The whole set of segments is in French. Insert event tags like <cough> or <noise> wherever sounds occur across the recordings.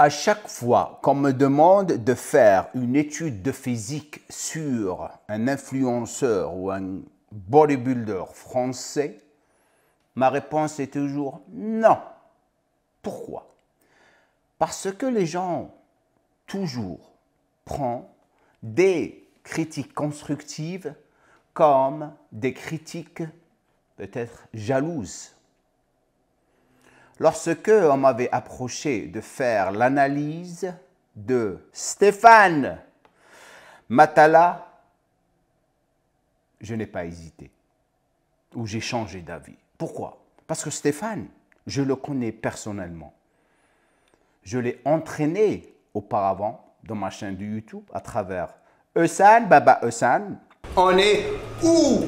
À chaque fois qu'on me demande de faire une étude de physique sur un influenceur ou un bodybuilder français, ma réponse est toujours non. Pourquoi Parce que les gens toujours prennent des critiques constructives comme des critiques peut-être jalouses lorsque on m'avait approché de faire l'analyse de Stéphane Matala, je n'ai pas hésité ou j'ai changé d'avis. Pourquoi Parce que Stéphane, je le connais personnellement. Je l'ai entraîné auparavant dans ma chaîne de YouTube à travers Eusan, Baba Eusan. On est où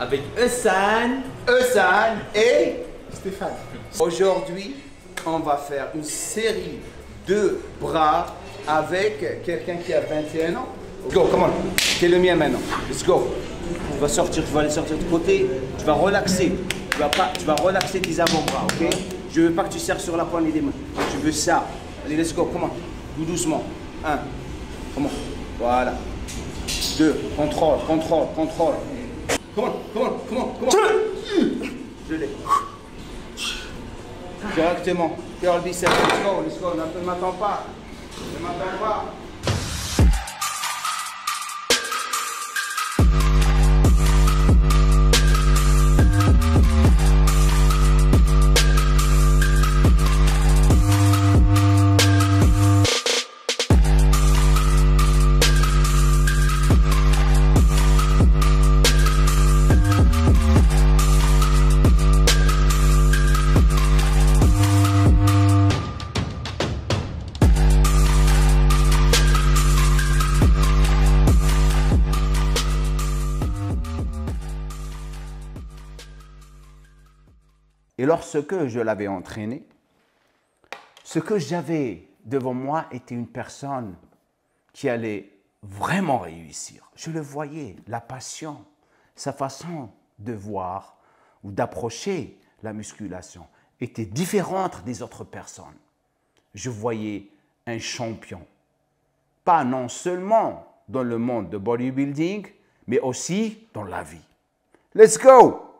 Avec Hassan, Hassan et Stéphane. Aujourd'hui, on va faire une série de bras avec quelqu'un qui a 21 ans. Go, come on. C'est le mien maintenant. Let's go. Tu vas sortir, tu vas aller sortir de côté. Tu vas relaxer. Tu vas, pas, tu vas relaxer tes avant-bras, ok Je veux pas que tu serres sur la poignée des mains. tu veux ça. Allez, let's go. Comment Tout doucement. Un. Comment Voilà. Deux. Contrôle, contrôle, contrôle. come on, Comment Comment directement. Cœur, biceps, le go, let's go, ne m'attends pas. Ne m'attends pas. Et lorsque je l'avais entraîné, ce que j'avais devant moi était une personne qui allait vraiment réussir. Je le voyais, la passion, sa façon de voir ou d'approcher la musculation était différente des autres personnes. Je voyais un champion, pas non seulement dans le monde de bodybuilding, mais aussi dans la vie. Let's go!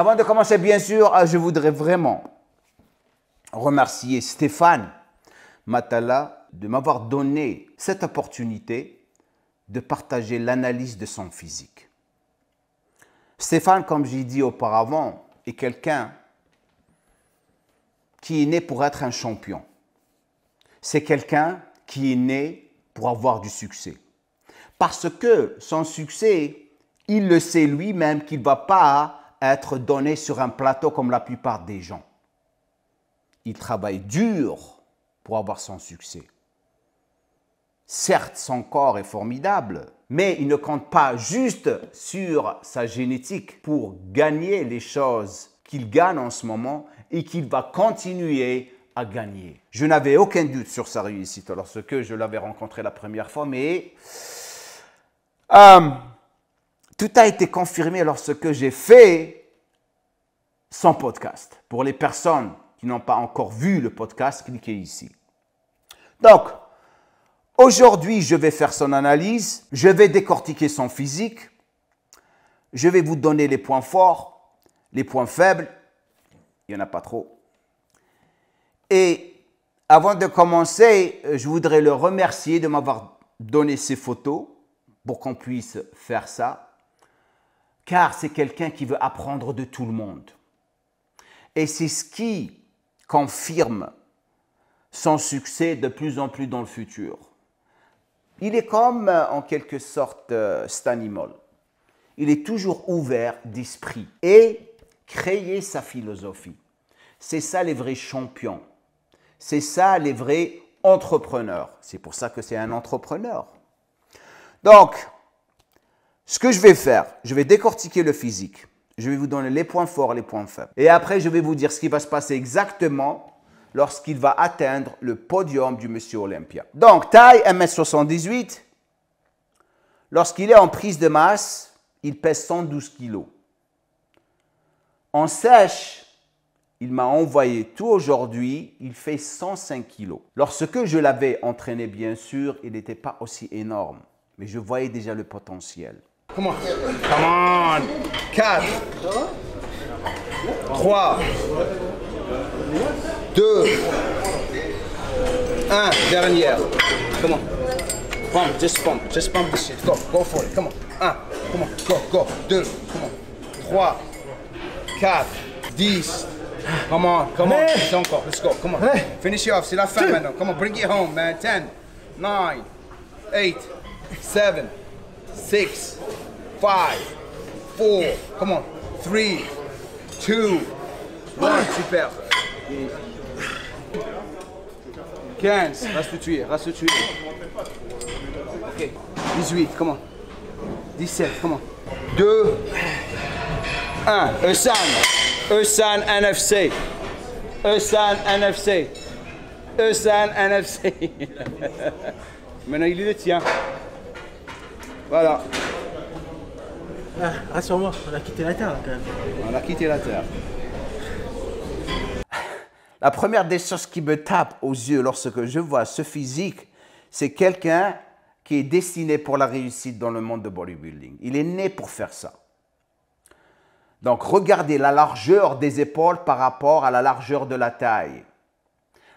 Avant de commencer, bien sûr, ah, je voudrais vraiment remercier Stéphane Matala de m'avoir donné cette opportunité de partager l'analyse de son physique. Stéphane, comme j'ai dit auparavant, est quelqu'un qui est né pour être un champion. C'est quelqu'un qui est né pour avoir du succès. Parce que son succès, il le sait lui-même qu'il ne va pas être donné sur un plateau comme la plupart des gens. Il travaille dur pour avoir son succès. Certes, son corps est formidable, mais il ne compte pas juste sur sa génétique pour gagner les choses qu'il gagne en ce moment et qu'il va continuer à gagner. Je n'avais aucun doute sur sa réussite lorsque je l'avais rencontré la première fois, mais... Euh, tout a été confirmé lorsque j'ai fait son podcast. Pour les personnes qui n'ont pas encore vu le podcast, cliquez ici. Donc, aujourd'hui, je vais faire son analyse, je vais décortiquer son physique, je vais vous donner les points forts, les points faibles, il n'y en a pas trop. Et avant de commencer, euh, je voudrais le remercier de m'avoir donné ces photos pour qu'on puisse faire ça car c'est quelqu'un qui veut apprendre de tout le monde. Et c'est ce qui confirme son succès de plus en plus dans le futur. Il est comme, euh, en quelque sorte, cet euh, Il est toujours ouvert d'esprit et créer sa philosophie. C'est ça les vrais champions. C'est ça les vrais entrepreneurs. C'est pour ça que c'est un entrepreneur. Donc, ce que je vais faire, je vais décortiquer le physique. Je vais vous donner les points forts, les points faibles. Et après, je vais vous dire ce qui va se passer exactement lorsqu'il va atteindre le podium du Monsieur Olympia. Donc, taille 1m78. Lorsqu'il est en prise de masse, il pèse 112 kg. En sèche, il m'a envoyé tout aujourd'hui, il fait 105 kg. Lorsque je l'avais entraîné, bien sûr, il n'était pas aussi énorme, mais je voyais déjà le potentiel. Come on. Come on. 4. 3. 2. 1. Dernière. Come on. Pump, just pump. Just pump this shit. Go, go for it. Come on. 1. Come on. Go, go. 2. Come on. 3. 4. 10. Come on, come on, c'est encore, let's go, come on. Finish it off, c'est la fin maintenant. Come on, bring it home, man. 10, 9, 8, 7, six, 5 four, come on, three, two, super. 15, reste tuer, reste tuer. Ok. 18, comment 17, on, 2, 1, Eusan, Eusan NFC, NFC, NFC. Maintenant il est le tien. Voilà. Ah, rassure-moi, on a quitté la Terre quand même. On a quitté la Terre. La première des choses qui me tape aux yeux lorsque je vois ce physique, c'est quelqu'un qui est destiné pour la réussite dans le monde de bodybuilding. Il est né pour faire ça. Donc regardez la largeur des épaules par rapport à la largeur de la taille.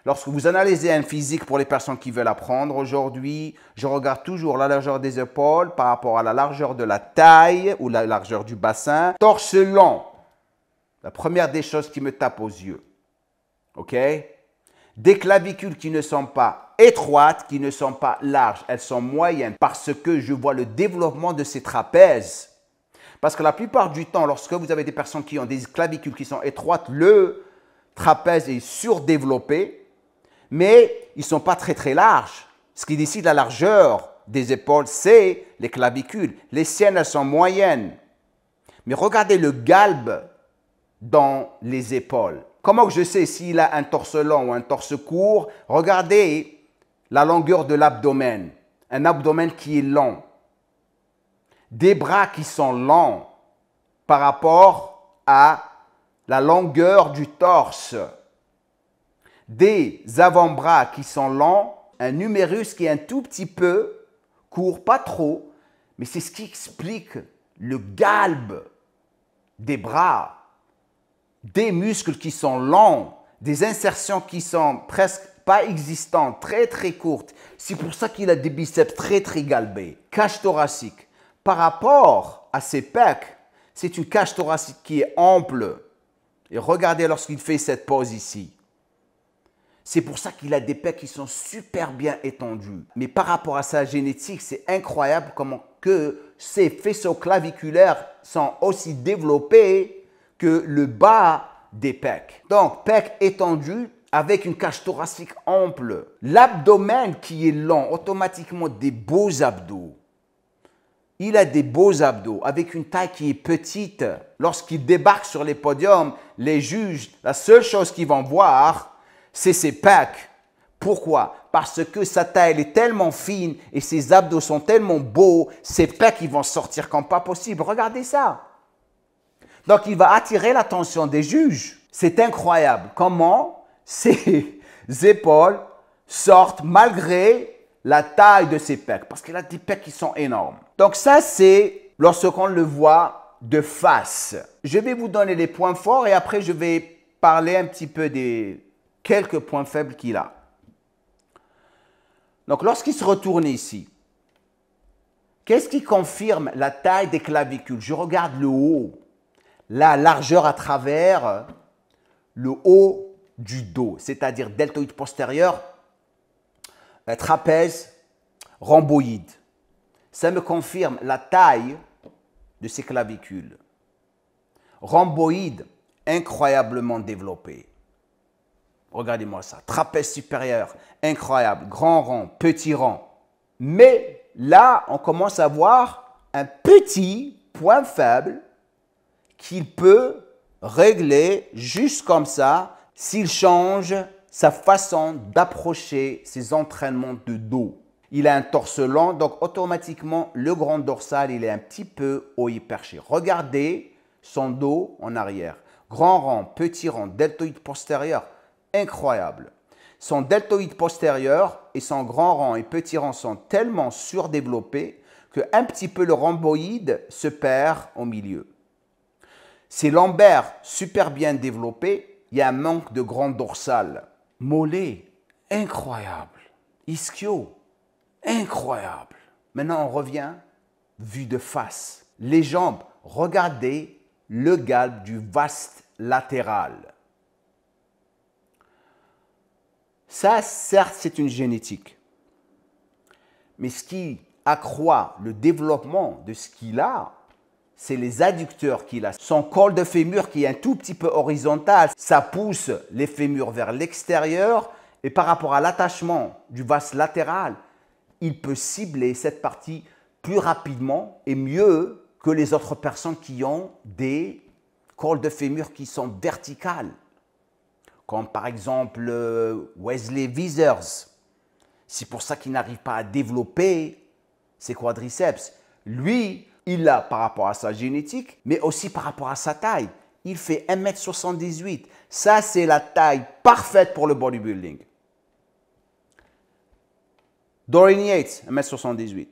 Lorsque vous analysez un physique pour les personnes qui veulent apprendre aujourd'hui, je regarde toujours la largeur des épaules par rapport à la largeur de la taille ou la largeur du bassin. Torse long, la première des choses qui me tape aux yeux. OK Des clavicules qui ne sont pas étroites, qui ne sont pas larges, elles sont moyennes parce que je vois le développement de ces trapèzes. Parce que la plupart du temps, lorsque vous avez des personnes qui ont des clavicules qui sont étroites, le trapèze est surdéveloppé mais ils ne sont pas très très larges. Ce qui décide la largeur des épaules, c'est les clavicules. Les siennes, elles sont moyennes. Mais regardez le galbe dans les épaules. Comment je sais s'il a un torse long ou un torse court Regardez la longueur de l'abdomen. Un abdomen qui est long. Des bras qui sont longs par rapport à la longueur du torse des avant-bras qui sont longs, un numérus qui est un tout petit peu court, pas trop, mais c'est ce qui explique le galbe des bras, des muscles qui sont longs, des insertions qui sont presque pas existantes, très très courtes. C'est pour ça qu'il a des biceps très très galbés, cache thoracique. Par rapport à ses pecs, c'est une cage thoracique qui est ample. Et regardez lorsqu'il fait cette pause ici. C'est pour ça qu'il a des pecs qui sont super bien étendus. Mais par rapport à sa génétique, c'est incroyable comment que ses faisceaux claviculaires sont aussi développés que le bas des pecs. Donc, pecs étendus avec une cage thoracique ample. L'abdomen qui est long, automatiquement des beaux abdos. Il a des beaux abdos avec une taille qui est petite. Lorsqu'il débarque sur les podiums, les juges, la seule chose qu'ils vont voir, c'est pecs. Pourquoi Parce que sa taille est tellement fine et ses abdos sont tellement beaux, ses pecs ils vont sortir comme pas possible. Regardez ça. Donc il va attirer l'attention des juges. C'est incroyable comment ses <laughs> épaules sortent malgré la taille de ses pecs, parce qu'il a des pecs qui sont énormes. Donc ça c'est lorsqu'on le voit de face. Je vais vous donner les points forts et après je vais parler un petit peu des, quelques points faibles qu'il a. Donc lorsqu'il se retourne ici, qu'est-ce qui confirme la taille des clavicules Je regarde le haut, la largeur à travers le haut du dos, c'est-à-dire deltoïde postérieur, euh, trapèze, rhomboïde. Ça me confirme la taille de ces clavicules. Rhomboïde incroyablement développé. Regardez-moi ça. Trapèze supérieur, incroyable. Grand rang, petit rang. Mais là, on commence à voir un petit point faible qu'il peut régler juste comme ça s'il change sa façon d'approcher ses entraînements de dos. Il a un torse lent, donc automatiquement, le grand dorsal, il est un petit peu haut et perché. Regardez son dos en arrière. Grand rang, petit rang, deltoïde postérieur, incroyable. Son deltoïde postérieur et son grand rang et petit rang sont tellement surdéveloppés que un petit peu le rhomboïde se perd au milieu. Ses lombaires super bien développés, il y a un manque de grand dorsal. Mollet, incroyable. Ischio, incroyable. Maintenant, on revient vue de face. Les jambes, regardez le galbe du vaste latéral. Ça, certes, c'est une génétique. Mais ce qui accroît le développement de ce qu'il a, c'est les adducteurs qu'il a. Son col de fémur qui est un tout petit peu horizontal, ça pousse les fémurs vers l'extérieur et par rapport à l'attachement du vase latéral, il peut cibler cette partie plus rapidement et mieux que les autres personnes qui ont des cols de fémur qui sont verticales comme par exemple euh, Wesley Weathers. C'est pour ça qu'il n'arrive pas à développer ses quadriceps. Lui, il l'a par rapport à sa génétique, mais aussi par rapport à sa taille. Il fait 1m78. Ça, c'est la taille parfaite pour le bodybuilding. Dorian Yates, 1m78.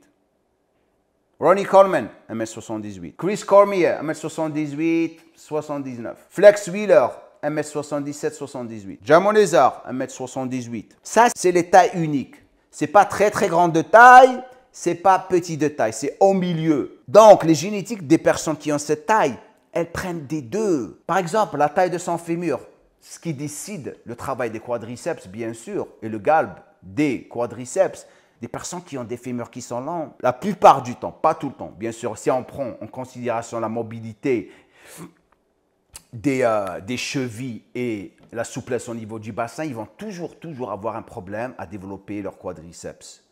Ronnie Coleman, 1m78. Chris Cormier, 1m78, 79. Flex Wheeler, 1m77, 78. Jamon Lézard, 1m78. Ça, c'est les tailles uniques. C'est pas très très grande de taille, c'est pas petit de taille, c'est au milieu. Donc, les génétiques des personnes qui ont cette taille, elles prennent des deux. Par exemple, la taille de son fémur, ce qui décide le travail des quadriceps, bien sûr, et le galbe des quadriceps, des personnes qui ont des fémurs qui sont longs, la plupart du temps, pas tout le temps, bien sûr, si on prend en considération la mobilité des, euh, des, chevilles et la souplesse au niveau du bassin, ils vont toujours, toujours avoir un problème à développer leur quadriceps.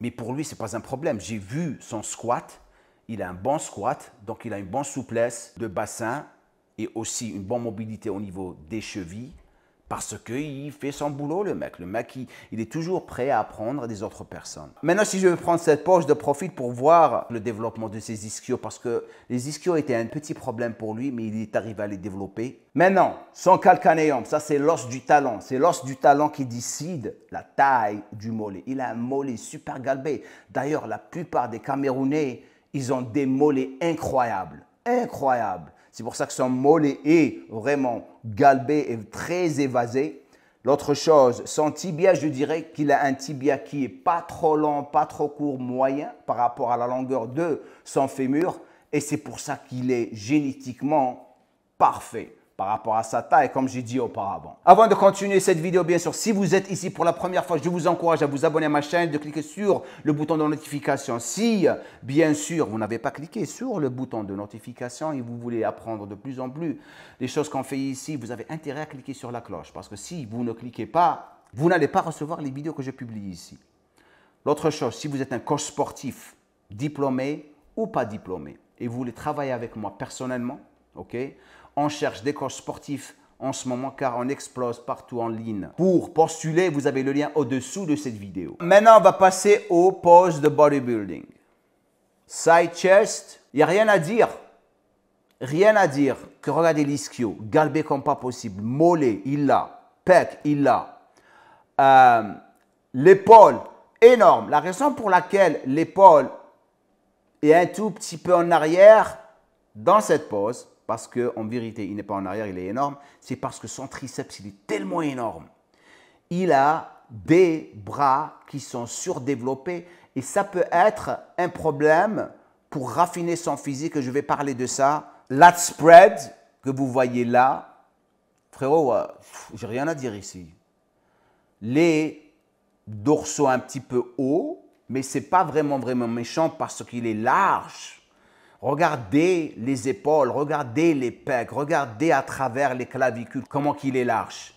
Mais pour lui, ce n'est pas un problème. J'ai vu son squat, il a un bon squat, donc il a une bonne souplesse de bassin et aussi une bonne mobilité au niveau des chevilles parce qu'il fait son boulot, le mec. Le mec, il, est toujours prêt à apprendre des autres personnes. Maintenant, si je veux prendre cette poche de profit pour voir le développement de ses ischios, parce que les ischios étaient un petit problème pour lui, mais il est arrivé à les développer. Maintenant, son calcanéum, ça c'est l'os du talent. C'est l'os du talent qui décide la taille du mollet. Il a un mollet super galbé. D'ailleurs, la plupart des Camerounais, ils ont des mollets incroyables. Incroyables. C'est pour ça que son mollet est vraiment galbé et très évasé. L'autre chose, son tibia, je dirais qu'il a un tibia qui est pas trop long, pas trop court, moyen par rapport à la longueur de son fémur. Et c'est pour ça qu'il est génétiquement parfait par rapport à sa taille, comme j'ai dit auparavant. Avant de continuer cette vidéo, bien sûr, si vous êtes ici pour la première fois, je vous encourage à vous abonner à ma chaîne, de cliquer sur le bouton de notification. Si, bien sûr, vous n'avez pas cliqué sur le bouton de notification et vous voulez apprendre de plus en plus les choses qu'on fait ici, vous avez intérêt à cliquer sur la cloche, parce que si vous ne cliquez pas, vous n'allez pas recevoir les vidéos que je publie ici. L'autre chose, si vous êtes un coach sportif, diplômé ou pas diplômé, et vous voulez travailler avec moi personnellement, ok on cherche des coachs sportifs en ce moment car on explose partout en ligne. Pour postuler, vous avez le lien au-dessous de cette vidéo. Maintenant, on va passer aux poses de bodybuilding. Side chest, il n'y a rien à dire. Rien à dire que regardez l'ischio, galbé comme pas possible, mollet, il l'a, pec, il l'a, euh, l'épaule, énorme. La raison pour laquelle l'épaule est un tout petit peu en arrière dans cette pose, parce qu'en vérité, il n'est pas en arrière, il est énorme, c'est parce que son triceps, il est tellement énorme. Il a des bras qui sont surdéveloppés et ça peut être un problème pour raffiner son physique. Je vais parler de ça. Lat spread que vous voyez là, frérot, euh, j'ai rien à dire ici. Les dorsaux un petit peu hauts, mais ce n'est pas vraiment vraiment méchant parce qu'il est large. Regardez les épaules, regardez les pecs, regardez à travers les clavicules, comment qu'il est large.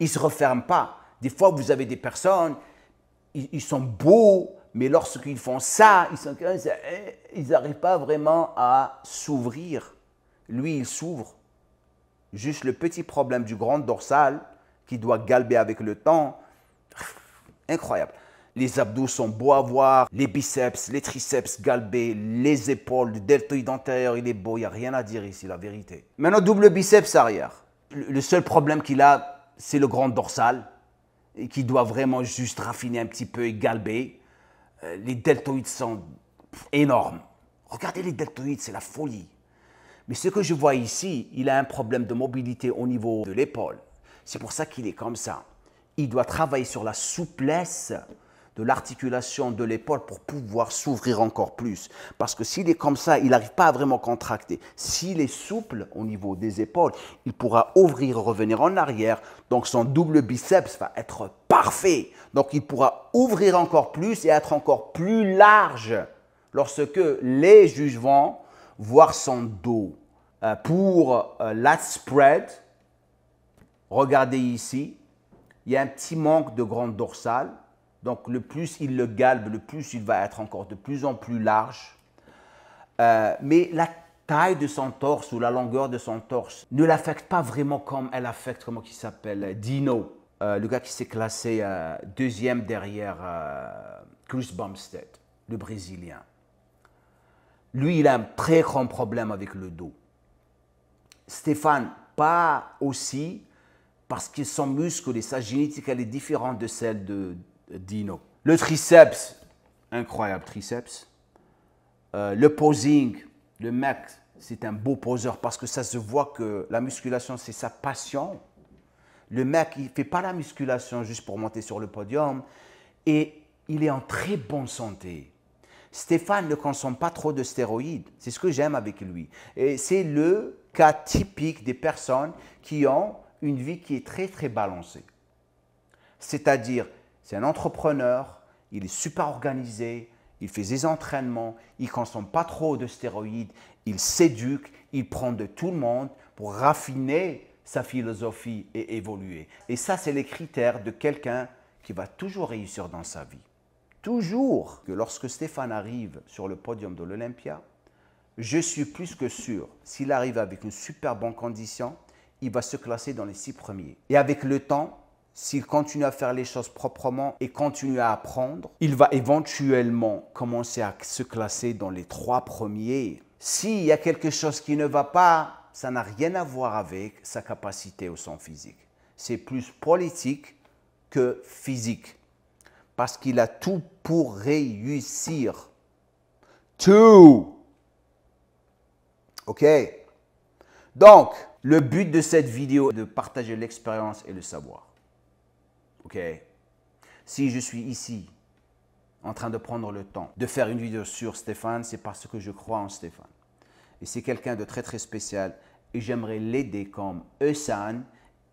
Il ne se referme pas. Des fois, vous avez des personnes, ils, sont beaux, mais lorsqu'ils font ça, ils eh, ils n'arrivent pas vraiment à s'ouvrir. Lui, il s'ouvre. Juste le petit problème du grand dorsal qui doit galber avec le temps. Incroyable. Les abdos sont beaux à voir, les biceps, les triceps galbés, les épaules, le deltoïde antérieur, il est beau, il n'y a rien à dire ici, la vérité. Maintenant, double biceps arrière. Le seul problème qu'il a, c'est le grand dorsal, qui doit vraiment juste raffiner un petit peu et galber. Euh, les deltoïdes sont énormes. Regardez les deltoïdes, c'est la folie. Mais ce que je vois ici, il a un problème de mobilité au niveau de l'épaule. C'est pour ça qu'il est comme ça. Il doit travailler sur la souplesse de l'articulation de l'épaule pour pouvoir s'ouvrir encore plus. Parce que s'il est comme ça, il n'arrive pas à vraiment contracter. S'il est souple au niveau des épaules, il pourra ouvrir, revenir en arrière. Donc son double biceps va être parfait. Donc il pourra ouvrir encore plus et être encore plus large lorsque les juges vont voir son dos. Euh, pour euh, la spread, regardez ici, il y a un petit manque de grande dorsale. Donc le plus il le galbe, le plus il va être encore de plus en plus large. Euh, mais la taille de son torse ou la longueur de son torse ne l'affecte pas vraiment comme elle affecte, comment il s'appelle, Dino, euh, le gars qui s'est classé euh, deuxième derrière Chris Bumstead, le Brésilien. Lui, il a un très grand problème avec le dos. Stéphane, pas aussi, parce que son muscle et sa génétique, elle est différente de celle de, Dino. Le triceps, incroyable triceps. Euh, le posing, le mec, c'est un beau poseur parce que ça se voit que la musculation, c'est sa passion. Le mec, il ne fait pas la musculation juste pour monter sur le podium et il est en très bonne santé. Stéphane ne consomme pas trop de stéroïdes. C'est ce que j'aime avec lui. Et c'est le cas typique des personnes qui ont une vie qui est très, très balancée. C'est-à-dire, c'est un entrepreneur, il est super organisé, il fait des entraînements, il consomme pas trop de stéroïdes, il s'éduque, il prend de tout le monde pour raffiner sa philosophie et évoluer. Et ça, c'est les critères de quelqu'un qui va toujours réussir dans sa vie. Toujours que lorsque Stéphane arrive sur le podium de l'Olympia, je suis plus que sûr, s'il arrive avec une super bonne condition, il va se classer dans les six premiers. Et avec le temps, s'il continue à faire les choses proprement et continue à apprendre, il va éventuellement commencer à se classer dans les trois premiers. S'il y a quelque chose qui ne va pas, ça n'a rien à voir avec sa capacité au son physique. C'est plus politique que physique. Parce qu'il a tout pour réussir. Tout. OK Donc, le but de cette vidéo est de partager l'expérience et le savoir. OK, si je suis ici en train de prendre le temps de faire une vidéo sur Stéphane, c'est parce que je crois en Stéphane. Et c'est quelqu'un de très très spécial et j'aimerais l'aider comme Eusan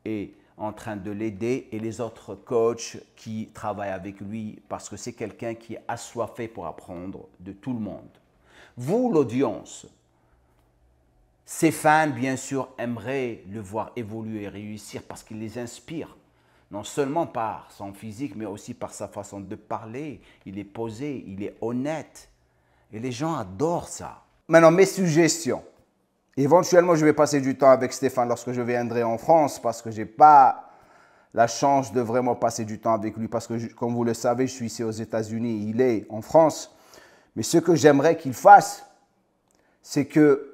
est en train de l'aider et les autres coachs qui travaillent avec lui parce que c'est quelqu'un qui est assoiffé pour apprendre de tout le monde. Vous, l'audience, Stéphane bien sûr, aimerait le voir évoluer et réussir parce qu'il les inspire non seulement par son physique, mais aussi par sa façon de parler. Il est posé, il est honnête. Et les gens adorent ça. Maintenant, mes suggestions. Éventuellement, je vais passer du temps avec Stéphane lorsque je viendrai en France parce que je n'ai pas la chance de vraiment passer du temps avec lui parce que, comme vous le savez, je suis ici aux États-Unis, il est en France. Mais ce que j'aimerais qu'il fasse, c'est que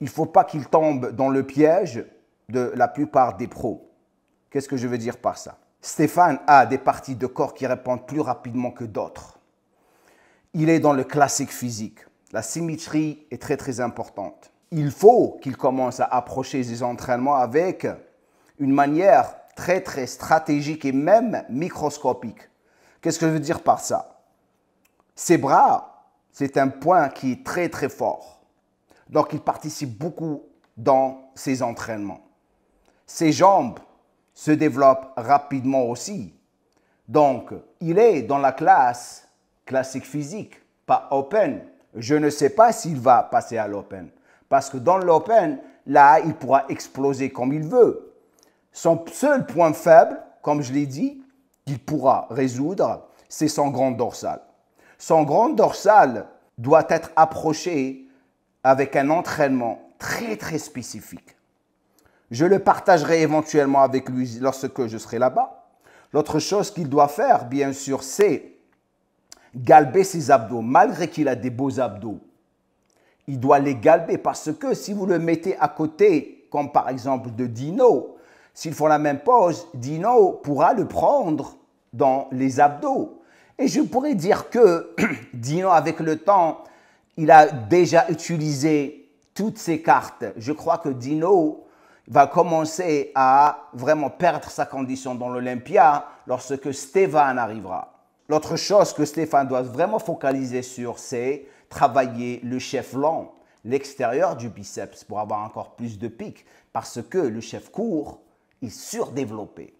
il ne faut pas qu'il tombe dans le piège de la plupart des pros. Qu'est-ce que je veux dire par ça Stéphane a des parties de corps qui répondent plus rapidement que d'autres. Il est dans le classique physique. La symétrie est très très importante. Il faut qu'il commence à approcher ses entraînements avec une manière très très stratégique et même microscopique. Qu'est-ce que je veux dire par ça Ses bras, c'est un point qui est très très fort. Donc il participe beaucoup dans ses entraînements. Ses jambes, se développe rapidement aussi. Donc, il est dans la classe classique physique, pas open. Je ne sais pas s'il va passer à l'open. Parce que dans l'open, là, il pourra exploser comme il veut. Son seul point faible, comme je l'ai dit, qu'il pourra résoudre, c'est son grand dorsal. Son grand dorsal doit être approché avec un entraînement très très spécifique. Je le partagerai éventuellement avec lui lorsque je serai là-bas. L'autre chose qu'il doit faire, bien sûr, c'est galber ses abdos. Malgré qu'il a des beaux abdos, il doit les galber parce que si vous le mettez à côté, comme par exemple de Dino, s'ils font la même pose, Dino pourra le prendre dans les abdos. Et je pourrais dire que <clears throat> Dino, avec le temps, il a déjà utilisé toutes ses cartes. Je crois que Dino, va commencer à vraiment perdre sa condition dans l'Olympia lorsque Stéphane arrivera. L'autre chose que Stéphane doit vraiment focaliser sur, c'est travailler le chef long, l'extérieur du biceps pour avoir encore plus de pics parce que le chef court est surdéveloppé.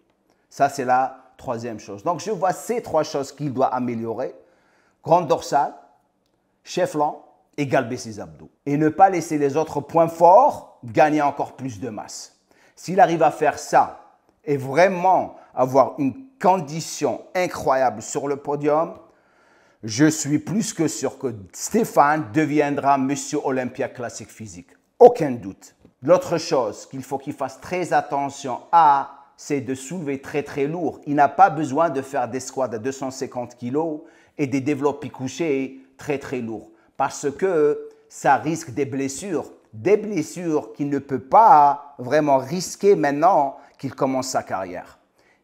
Ça, c'est la troisième chose. Donc, je vois ces trois choses qu'il doit améliorer. Grande dorsale, chef long et ses abdos. Et ne pas laisser les autres points forts gagner encore plus de masse. S'il arrive à faire ça et vraiment avoir une condition incroyable sur le podium, je suis plus que sûr que Stéphane deviendra Monsieur Olympia classique physique. Aucun doute. L'autre chose qu'il faut qu'il fasse très attention à, c'est de soulever très très lourd. Il n'a pas besoin de faire des squats à 250 kg et des développés couchés très très lourds parce que ça risque des blessures, des blessures qu'il ne peut pas vraiment risquer maintenant qu'il commence sa carrière.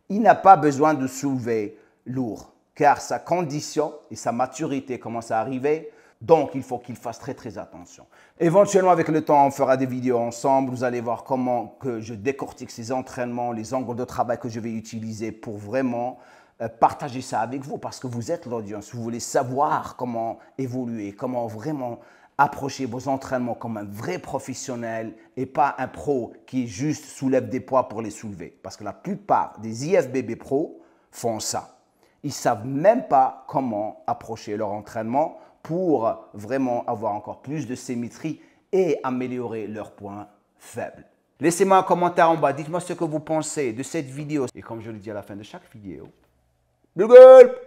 Il n'a pas besoin de soulever lourd, car sa condition et sa maturité commencent à arriver. Donc, il faut qu'il fasse très très attention. Éventuellement, avec le temps, on fera des vidéos ensemble. Vous allez voir comment que je décortique ces entraînements, les angles de travail que je vais utiliser pour vraiment euh, partager ça avec vous parce que vous êtes l'audience. Vous voulez savoir comment évoluer, comment vraiment approcher vos entraînements comme un vrai professionnel et pas un pro qui juste soulève des poids pour les soulever. Parce que la plupart des IFBB pros font ça. Ils savent même pas comment approcher leur entraînement pour vraiment avoir encore plus de symétrie et améliorer leurs points faibles. Laissez-moi un commentaire en bas, dites-moi ce que vous pensez de cette vidéo. Et comme je le dis à la fin de chaque vidéo, Google!